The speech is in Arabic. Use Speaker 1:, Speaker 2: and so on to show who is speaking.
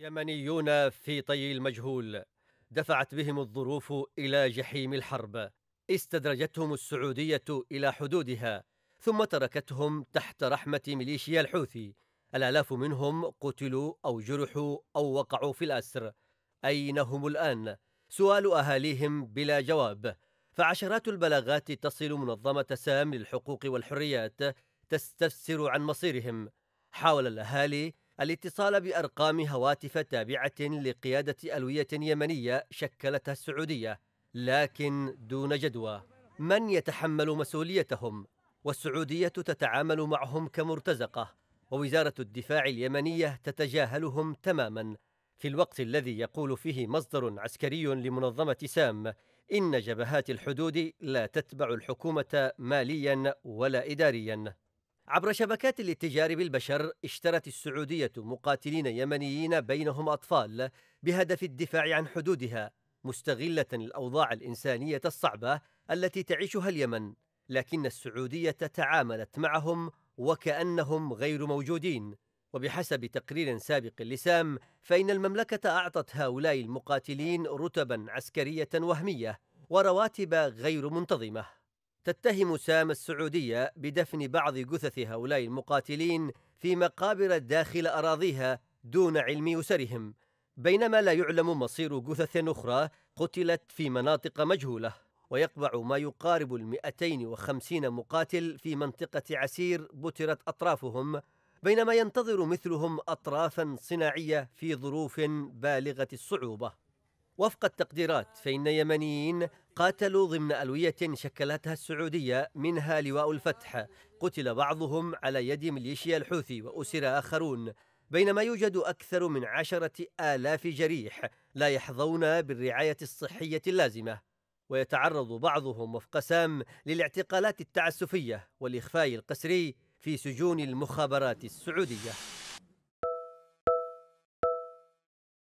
Speaker 1: يمنيون في طي المجهول دفعت بهم الظروف الى جحيم الحرب استدرجتهم السعوديه الى حدودها ثم تركتهم تحت رحمه ميليشيا الحوثي الالاف منهم قتلوا او جرحوا او وقعوا في الاسر اين هم الان سؤال اهاليهم بلا جواب فعشرات البلاغات تصل منظمه سام للحقوق والحريات تستفسر عن مصيرهم حاول الاهالي الاتصال بأرقام هواتف تابعة لقيادة ألوية يمنية شكلتها السعودية لكن دون جدوى من يتحمل مسؤوليتهم والسعودية تتعامل معهم كمرتزقة ووزارة الدفاع اليمنية تتجاهلهم تماما في الوقت الذي يقول فيه مصدر عسكري لمنظمة سام إن جبهات الحدود لا تتبع الحكومة ماليا ولا إداريا عبر شبكات الاتجار بالبشر اشترت السعودية مقاتلين يمنيين بينهم أطفال بهدف الدفاع عن حدودها مستغلة الأوضاع الإنسانية الصعبة التي تعيشها اليمن لكن السعودية تعاملت معهم وكأنهم غير موجودين وبحسب تقرير سابق لسام فإن المملكة أعطت هؤلاء المقاتلين رتبا عسكرية وهمية ورواتب غير منتظمه تتهم سام السعودية بدفن بعض جثث هؤلاء المقاتلين في مقابر داخل أراضيها دون علم أسرهم بينما لا يعلم مصير جثث أخرى قتلت في مناطق مجهولة ويقبع ما يقارب المئتين وخمسين مقاتل في منطقة عسير بترت أطرافهم بينما ينتظر مثلهم أطرافا صناعية في ظروف بالغة الصعوبة وفق التقديرات فإن يمنيين قاتلوا ضمن ألوية شكلتها السعودية منها لواء الفتح قتل بعضهم على يد ميليشيا الحوثي وأسر آخرون بينما يوجد أكثر من عشرة آلاف جريح لا يحظون بالرعاية الصحية اللازمة ويتعرض بعضهم وفق سام للاعتقالات التعسفية والإخفاء القسري في سجون المخابرات السعودية